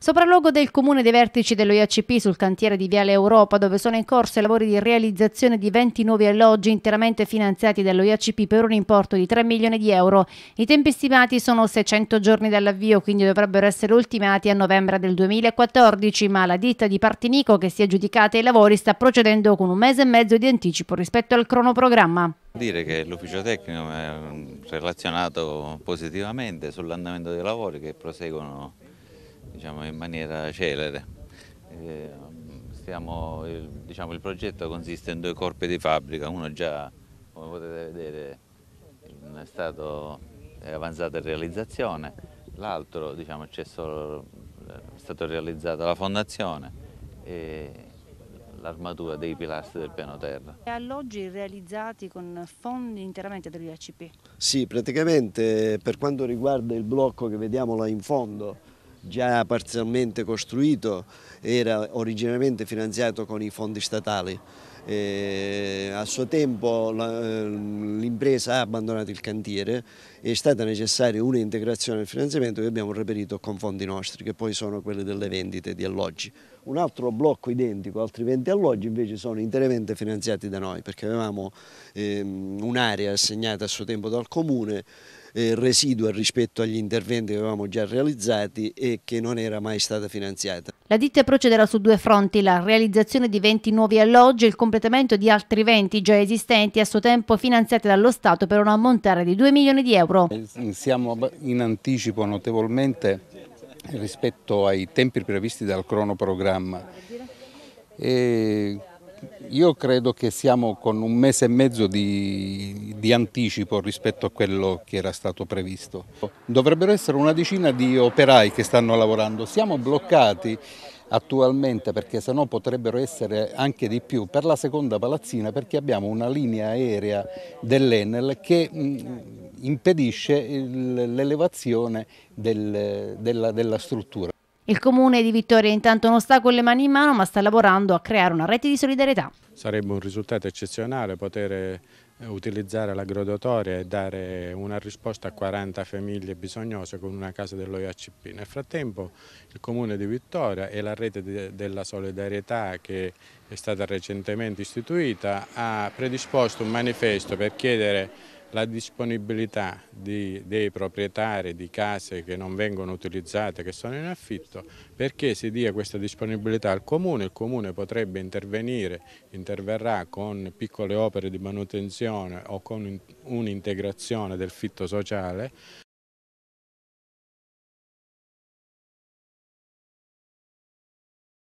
Sopralluogo del comune dei vertici dell'OIACP sul cantiere di Viale Europa, dove sono in corso i lavori di realizzazione di 20 nuovi alloggi interamente finanziati dall'OIACP per un importo di 3 milioni di euro. I tempi stimati sono 600 giorni dall'avvio, quindi dovrebbero essere ultimati a novembre del 2014, ma la ditta di Partinico che si è giudicata i lavori sta procedendo con un mese e mezzo di anticipo rispetto al cronoprogramma. Dire che l'ufficio tecnico è mm, relazionato positivamente sull'andamento dei lavori che proseguono diciamo, in maniera celere. Eh, stiamo, il, diciamo, il progetto consiste in due corpi di fabbrica, uno già, come potete vedere, in stato avanzato in realizzazione, l'altro diciamo, è, solo, è stata realizzata la fondazione e l'armatura dei pilastri del piano terra. E alloggi realizzati con fondi interamente dell'IACP? Sì, praticamente per quanto riguarda il blocco che vediamo là in fondo, già parzialmente costruito, era originariamente finanziato con i fondi statali. Eh, a suo tempo eh, l'impresa ha abbandonato il cantiere, è stata necessaria un'integrazione del finanziamento che abbiamo reperito con fondi nostri, che poi sono quelli delle vendite di alloggi. Un altro blocco identico, altri 20 alloggi invece sono interamente finanziati da noi perché avevamo ehm, un'area assegnata a suo tempo dal comune eh, residua rispetto agli interventi che avevamo già realizzati e che non era mai stata finanziata. La ditta procederà su due fronti, la realizzazione di 20 nuovi alloggi e il completamento di altri 20 già esistenti a suo tempo finanziati dallo Stato per un ammontare di 2 milioni di euro. Siamo in anticipo notevolmente rispetto ai tempi previsti dal cronoprogramma. E io credo che siamo con un mese e mezzo di, di, anticipo rispetto a quello che era stato previsto. Dovrebbero essere una decina di operai che stanno lavorando, siamo bloccati attualmente perché sennò potrebbero essere anche di più per la seconda palazzina perché abbiamo una linea aerea dell'Enel che mh, impedisce l'elevazione del, della, della struttura. Il comune di Vittoria intanto non sta con le mani in mano ma sta lavorando a creare una rete di solidarietà. Sarebbe un risultato eccezionale poter eh, utilizzare la l'aggrodotore e dare una risposta a 40 famiglie bisognose con una casa dell'OIACP. Nel frattempo il Comune di Vittoria e la rete della solidarietà che è stata recentemente istituita ha predisposto un manifesto per chiedere la disponibilità di, dei proprietari di case che non vengono utilizzate, che sono in affitto, perché si dia questa disponibilità al Comune, il Comune potrebbe intervenire, interverrà con piccole opere di manutenzione o con un'integrazione del fitto sociale.